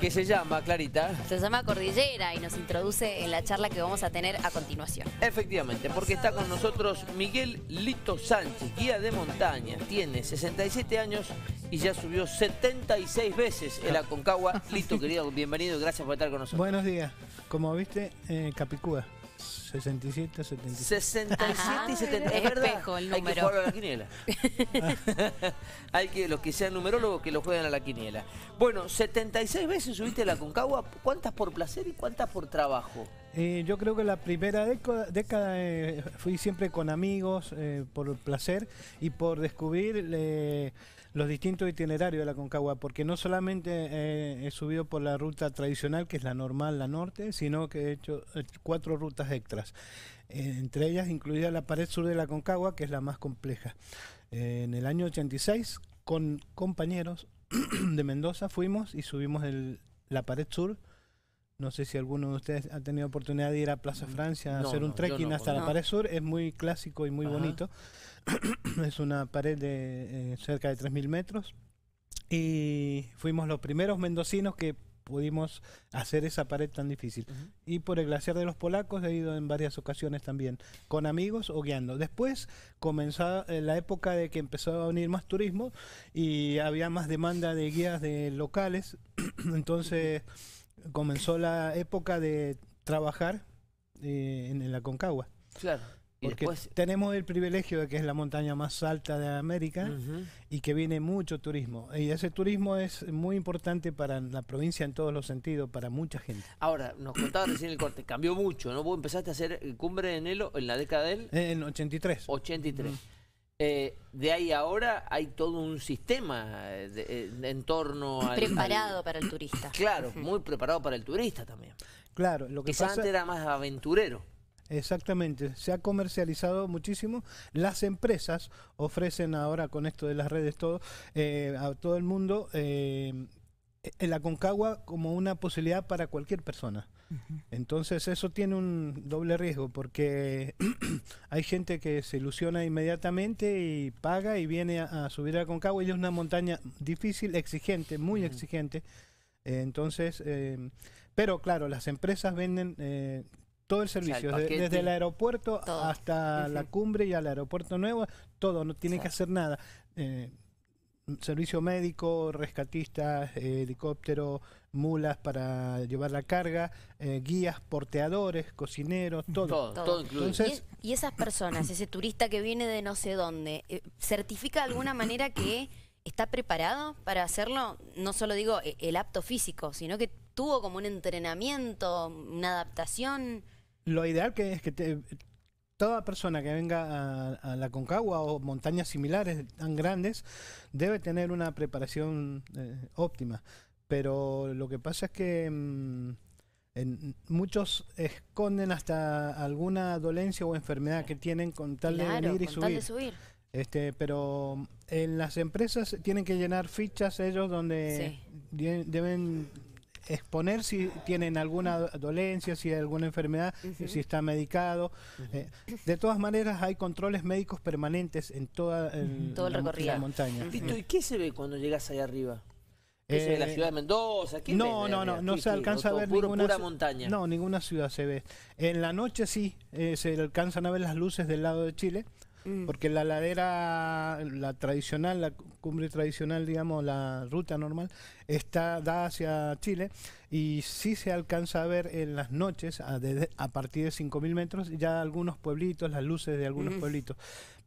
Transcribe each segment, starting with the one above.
que se llama, Clarita. Se llama Cordillera y nos introduce en la charla que vamos a tener a continuación. Efectivamente, porque está con nosotros Miguel Lito Sánchez, guía de montaña. Tiene 67 años y ya subió 76 veces el Aconcagua. Lito, querido, bienvenido gracias por estar con nosotros. Buenos días. Como viste, en eh, Capicúa. 67, 77. 67 y 70. Es el número. Hay que la quiniela. Hay que, los que sean numerólogos, que lo jueguen a la quiniela. Bueno, 76 veces subiste a la Concagua. ¿Cuántas por placer y cuántas por trabajo? Eh, yo creo que la primera década, eh, fui siempre con amigos eh, por placer y por descubrir los distintos itinerarios de la Concagua, porque no solamente he eh, subido por la ruta tradicional, que es la normal, la norte, sino que he hecho eh, cuatro rutas extras, eh, entre ellas incluida la pared sur de la Concagua, que es la más compleja. en el año 86, con compañeros de Mendoza, fuimos y subimos la pared sur no sé si alguno de ustedes ha tenido oportunidad de ir a Plaza mm. Francia a hacer un trekking hasta la pared sur. Es muy clásico y muy bonito. es una pared de eh, cerca de 3.000 metros. Y fuimos los primeros mendocinos que pudimos hacer esa pared tan difícil. Y por el glaciar de los polacos he ido en varias ocasiones también, con amigos o guiando. Después comenzó eh, la época de que empezó a venir más turismo y había más demanda de guías de locales. Entonces comenzó la época de trabajar eh, en, la Concagua. Claro. Porque tenemos el privilegio de que es la montaña más alta de América y que viene mucho turismo. Y ese turismo es muy importante para la provincia en todos los sentidos, para mucha gente. Ahora, nos contaba recién el corte, cambió mucho, ¿no? Vos empezaste a hacer eh, cumbre de Nelo en la década del... En 83. 83. Eh, de ahí ahora hay todo un sistema eh, de, entorno eh, en torno al... Preparado para el turista. Claro, muy preparado para el turista también. Claro, lo que antes era más aventurero. Exactamente, se ha comercializado muchísimo. Las empresas ofrecen ahora con esto de las redes todo a todo el mundo eh, la Concagua como una posibilidad para cualquier persona. Entonces eso tiene un doble riesgo porque hay gente que se ilusiona inmediatamente y paga y viene a, subir a Concagua y es una montaña difícil, exigente, muy exigente. entonces, eh, pero claro, las empresas venden eh, todo el servicio, desde el aeropuerto hasta la cumbre y al aeropuerto nuevo, todo, no tiene que hacer nada eh, servicio médico, rescatistas, helicóptero, mulas para llevar la carga, eh, guías, porteadores, cocineros, todo. Todo, ¿Y, esas personas, ese turista que viene de no sé dónde, eh, ¿certifica de alguna manera que está preparado para hacerlo? No solo digo eh, el apto físico, sino que tuvo como un entrenamiento, una adaptación. Lo ideal que es que toda persona que venga a, la Concagua o montañas similares tan grandes debe tener una preparación óptima. Pero lo que pasa es que mm, muchos esconden hasta alguna dolencia o enfermedad que tienen con tal de venir y subir. Este, pero mm, en las empresas tienen que llenar fichas ellos donde deben exponer si tienen alguna dolencia, si hay alguna enfermedad, si está medicado. Eh, de todas maneras, hay controles médicos permanentes en toda la montaña. ¿y qué se ve cuando llegas ahí arriba? la eh, ciudad de Mendoza? no, no, no, no, se alcanza a ver ninguna pura montaña. No, ninguna ciudad se ve. En la noche sí eh, se alcanzan a ver las luces del lado de Chile, Mm. Porque la ladera, la tradicional, la cumbre tradicional, digamos, la ruta normal, está da hacia Chile y sí se alcanza a ver en las noches, a, a partir de 5.000 metros, ya algunos pueblitos, las luces de algunos mm. pueblitos.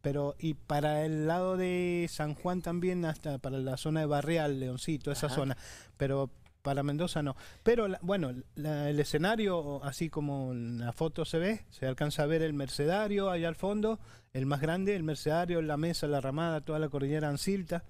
Pero, y para el lado de San Juan también, hasta para la zona de Barrial, Leoncito, esa zona. Pero para Mendoza no. Pero bueno, el escenario, así como en la foto se ve, se alcanza a ver el mercedario allá al fondo, el más grande, el mercedario, la mesa, la ramada, toda la cordillera Ancilta.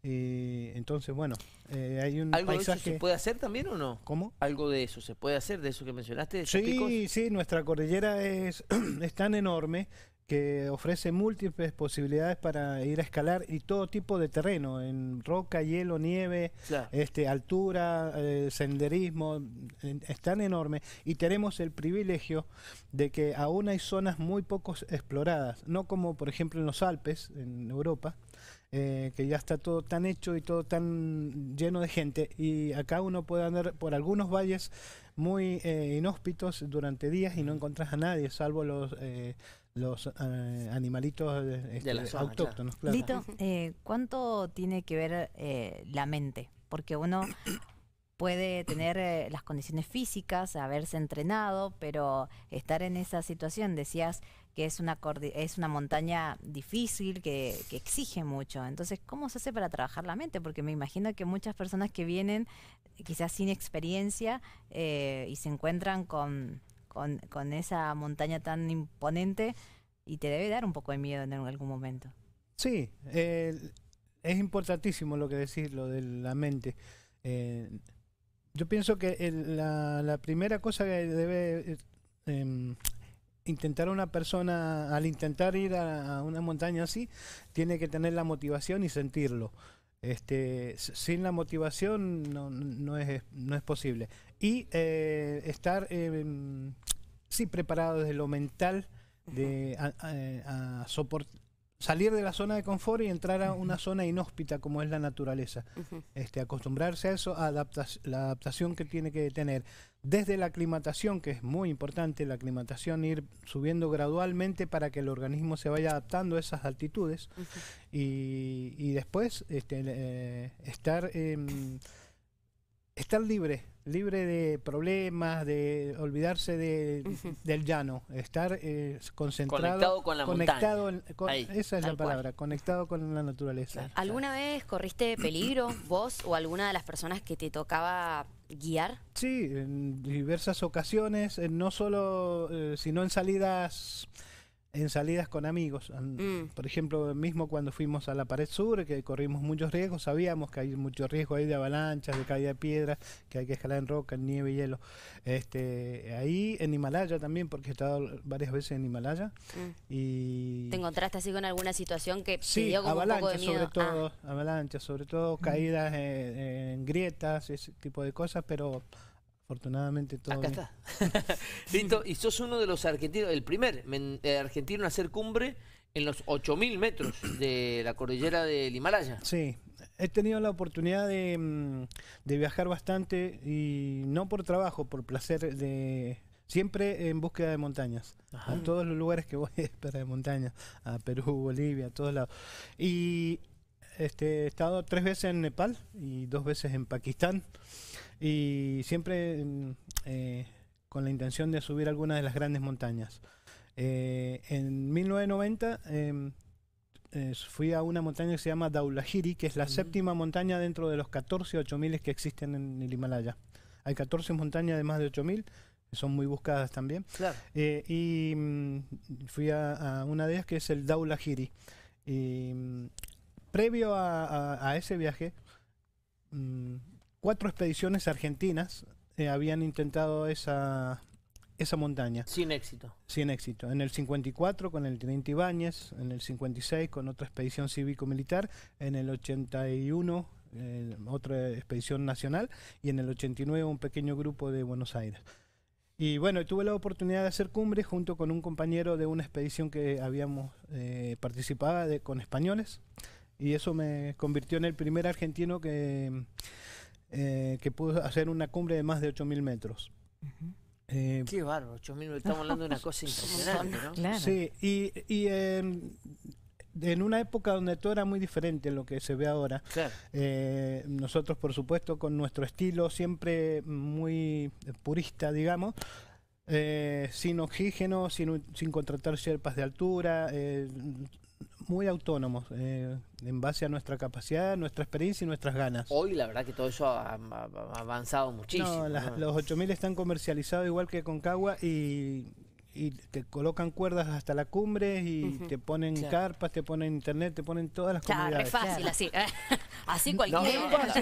Y entonces, bueno, eh, hay un ¿Algo de eso se puede hacer también o no? ¿Cómo? Algo de eso se puede hacer, de eso que mencionaste. sí, sí, nuestra cordillera es, es tan enorme que ofrece múltiples posibilidades para ir a escalar y todo tipo de terreno, en roca, hielo, nieve, este, altura, eh, senderismo, es tan enorme. Y tenemos el privilegio de que aún hay zonas muy poco exploradas, no como por ejemplo en los Alpes, en Europa, eh, que ya está todo tan hecho y todo tan lleno de gente. Y acá uno puede andar por algunos valles muy eh, inhóspitos durante días y no encontrás a nadie, salvo los, eh, los animalitos este, autóctonos. Claro. Lito, ¿cuánto tiene que ver la mente? Porque uno puede tener eh, las condiciones físicas, haberse entrenado, pero estar en esa situación, decías que es una, es una montaña difícil, que, exige mucho. Entonces, ¿cómo se hace para trabajar la mente? Porque me imagino que muchas personas que vienen quizás sin experiencia eh, y se encuentran con, esa montaña tan imponente y te debe dar un poco de miedo en algún momento. Sí, es importantísimo lo que decís, lo de la mente. Eh, yo pienso que la, primera cosa que debe eh, em, intentar una persona al intentar ir a, una montaña así, tiene que tener la motivación y sentirlo. Este, sin la motivación no, es, no es posible. Y eh, estar em, sí preparado desde lo mental de a, soportar salir de la zona de confort y entrar a una zona inhóspita como es la naturaleza. este, acostumbrarse a eso, la adaptación que tiene que tener. Desde la aclimatación, que es muy importante, la aclimatación ir subiendo gradualmente para que el organismo se vaya adaptando a esas altitudes. y, después este, eh, estar, em, estar libre libre de problemas, de olvidarse de, del llano, estar eh, concentrado, conectado con la conectado esa es la palabra, conectado con la naturaleza. ¿Alguna vez corriste peligro vos o alguna de las personas que te tocaba guiar? Sí, en diversas ocasiones, eh, no solo, eh, sino en salidas en salidas con amigos. Mm. Por ejemplo, mismo cuando fuimos a la pared sur, que corrimos muchos riesgos, sabíamos que hay mucho riesgo ahí de avalanchas, de caída de piedras, que hay que escalar en roca, en nieve, y hielo. Este, ahí en Himalaya también, porque he estado varias veces en Himalaya. Mm. Y ¿Te encontraste así con alguna situación que sí, dio como un poco de Sobre todo, ah. Avalanchas, sobre todo caídas en grietas, ese tipo de cosas, pero Afortunadamente todo. Acá está. Listo, y sos uno de los argentinos, el primer eh, argentino en hacer cumbre en los 8000 metros de la cordillera del Himalaya. Sí, he tenido la oportunidad de, mm, de viajar bastante y no por trabajo, por placer de, siempre en búsqueda de montañas. A todos los lugares que voy para de montañas, a Perú, Bolivia, a todos lados. Y este, he estado tres veces en Nepal y dos veces en Pakistán y siempre mm, eh, con la intención de subir algunas de las grandes montañas. Eh, en 1990 em, fui a una montaña que se llama Daulahiri, que es la séptima montaña dentro de los 14 8000 que existen en el Himalaya. Hay 14 montañas de más de 8000 que son muy buscadas también. Eh, y mm, fui a, una de ellas que es el Daulahiri. Y mm, previo a, ese viaje, cuatro expediciones argentinas eh, habían intentado esa, esa montaña. Sin éxito. Sin éxito. En el 54 con el teniente Ibáñez, en el 56 con otra expedición cívico-militar, en el 81 eh, otra expedición nacional y en el 89 un pequeño grupo de Buenos Aires. Y bueno, tuve la oportunidad de hacer cumbre junto con un compañero de una expedición que habíamos eh, participado de, con españoles y eso me convirtió en el primer argentino que eh, que pudo hacer una cumbre de más de 8.000 metros. Eh, Qué bárbaro, 8.000 metros. Estamos hablando de una cosa impresionante, ¿no? Sí, y, em, en una época donde todo era muy diferente a lo que se ve ahora. Eh, nosotros, por supuesto, con nuestro estilo siempre muy purista, digamos, sin oxígeno, sin, contratar sherpas de altura, muy autónomos eh, en base a nuestra capacidad, nuestra experiencia y nuestras ganas. Hoy la verdad que todo eso ha, avanzado muchísimo. No, Los 8000 están comercializados igual que Concagua y y te colocan cuerdas hasta la cumbre y te ponen carpas, te ponen internet, te ponen todas las comunidades. Claro, es fácil así. así cualquiera. No, no, es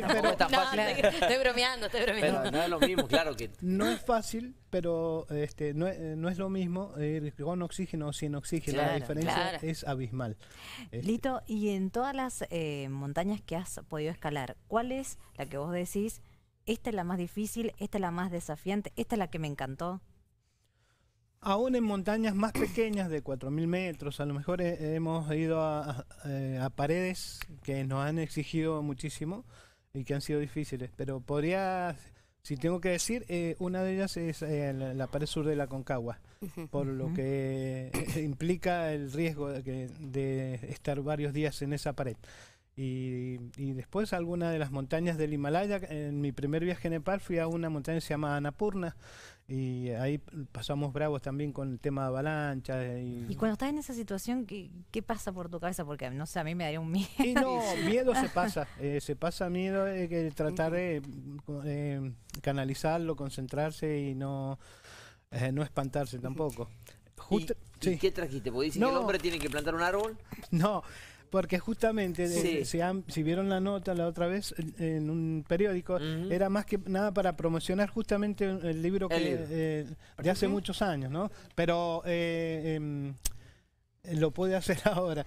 Estoy, bromeando, estoy bromeando. Pero no es lo mismo, claro que... No es fácil, pero este no, es eh, lo mismo ir eh, con oxígeno o sin oxígeno. la diferencia es abismal. Este, Lito, y en todas las eh, montañas que has podido escalar, ¿cuál es la que vos decís, esta es la más difícil, esta es la más desafiante, esta es la que me encantó? aún en montañas más pequeñas de 4.000 metros, a lo mejor hemos ido eh, a, paredes que nos han exigido muchísimo y que han sido difíciles. Pero podría, si tengo que decir, eh, una de ellas es eh, la, pared sur de la Concagua, por lo que implica el riesgo de, estar varios días en esa pared. Y, después alguna de las montañas del Himalaya. En mi primer viaje a Nepal fui a una montaña llamada Anapurna y ahí pasamos bravos también con el tema de avalanchas. Eh, y, cuando estás en esa situación, ¿qué, ¿qué, pasa por tu cabeza? Porque no sé, a mí me daría un miedo. Y no, miedo se pasa, eh, se pasa miedo de eh, que tratar de canalizarlo, concentrarse y no, no espantarse tampoco. ¿Y, qué trajiste? ¿Puedes decir que el hombre tiene que plantar un árbol? No porque justamente eh, si, vieron la nota la otra vez en un periódico, era más que nada para promocionar justamente el libro, eh, de hace muchos años, ¿no? Pero eh, em, lo puede hacer ahora.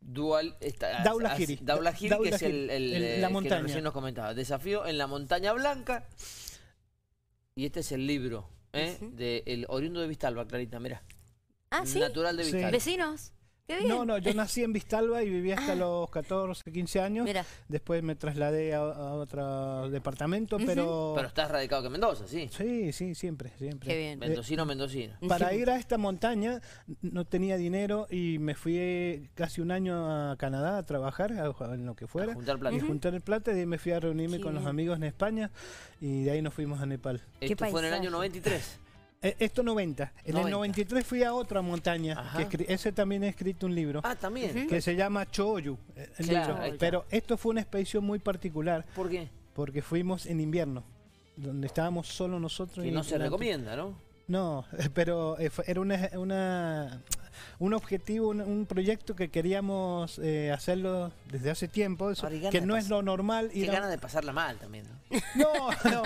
Dual, Giri Daula Giri que es el, Que recién nos comentaba. Desafío en la montaña blanca. Y este es el libro, ¿eh? de, el oriundo de Vistalba, Clarita, mira. Ah, Natural de Vistalba. Vecinos. No, no, yo nací en Vistalba y viví hasta ah. los 14, 15 años. Después me trasladé a, otro departamento, pero... Pero estás radicado en Mendoza, ¿sí? Sí, sí, siempre, siempre. Qué bien. Mendocino, mendocino. Para ir a esta montaña no tenía dinero y me fui casi un año a Canadá a trabajar, a, lo que fuera. juntar plata. Y juntar el plata y me fui a reunirme con los amigos en España y de ahí nos fuimos a Nepal. Esto fue en el año 93. Eh, esto 90. En el 93 fui a otra montaña. ese también he escrito un libro. Ah, también. Que se llama Choyu. Eh, pero esto fue una expedición muy particular. ¿Por qué? Porque fuimos en invierno, donde estábamos solo nosotros. Y no se recomienda, ¿no? No, pero eh, era una un objetivo, un, proyecto que queríamos eh, hacerlo desde hace tiempo, que no es lo normal. y ganas de pasarla mal también, ¿no? No,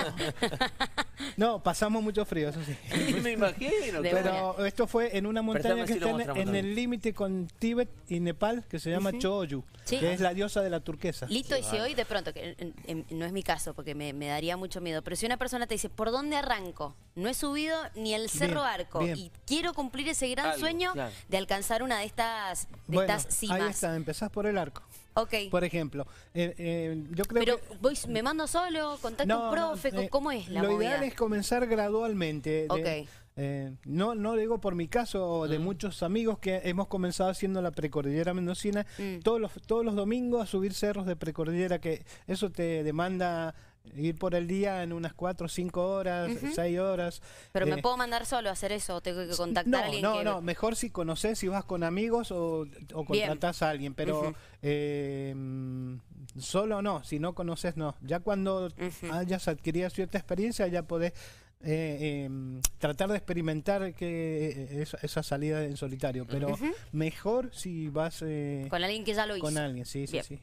no. pasamos mucho frío, eso sí. Me imagino. Pero esto fue en una montaña que está en, el límite con Tíbet y Nepal, que se llama Choyu, que es la diosa de la turquesa. Listo, y si hoy de pronto, que no es mi caso, porque me, daría mucho miedo, pero si una persona te dice, ¿por dónde arranco? No he subido ni el Cerro Arco y quiero cumplir ese gran sueño, de alcanzar una de estas, de Ahí está, empezás por el arco. Ok. Por ejemplo, eh, eh, yo creo Pero me mando solo, contacto un profe, eh, ¿cómo es la Lo ideal es comenzar gradualmente. ok. no, no digo por mi caso, de mm. muchos amigos que hemos comenzado haciendo la precordillera mendocina mm. todos, los, todos los domingos a subir cerros de precordillera, que eso te demanda ir por el día en unas 4, cinco horas, seis horas. Pero me eh, puedo mandar solo a hacer eso, o tengo que contactar a alguien. No, no, mejor si conoces, si vas con amigos o, o a alguien, pero eh, solo no, si no conoces, no. Ya cuando hayas adquirido cierta experiencia, ya podés eh, em, tratar de experimentar que esa, esa, salida en solitario, pero mejor si vas con alguien que ya lo hizo. Con alguien, sí, sí, sí.